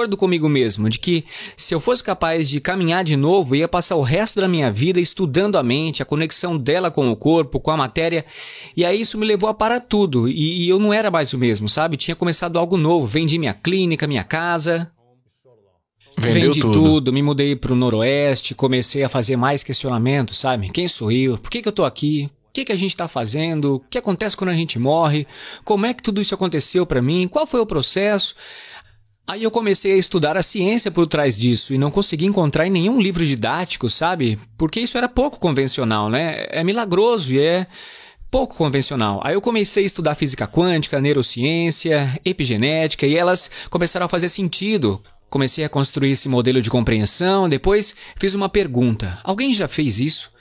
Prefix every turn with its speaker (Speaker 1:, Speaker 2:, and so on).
Speaker 1: acordo comigo mesmo de que se eu fosse capaz de caminhar de novo, ia passar o resto da minha vida estudando a mente, a conexão dela com o corpo, com a matéria. E aí isso me levou a parar tudo. E, e eu não era mais o mesmo, sabe? Tinha começado algo novo. Vendi minha clínica, minha casa. Vendeu Vendi tudo. tudo. me mudei pro Noroeste, comecei a fazer mais questionamentos, sabe? Quem sou eu? Por que, que eu tô aqui? O que, que a gente está fazendo? O que acontece quando a gente morre? Como é que tudo isso aconteceu para mim? Qual foi o processo? Aí eu comecei a estudar a ciência por trás disso e não consegui encontrar em nenhum livro didático, sabe? Porque isso era pouco convencional, né? É milagroso e é pouco convencional. Aí eu comecei a estudar física quântica, neurociência, epigenética e elas começaram a fazer sentido. Comecei a construir esse modelo de compreensão, depois fiz uma pergunta: alguém já fez
Speaker 2: isso?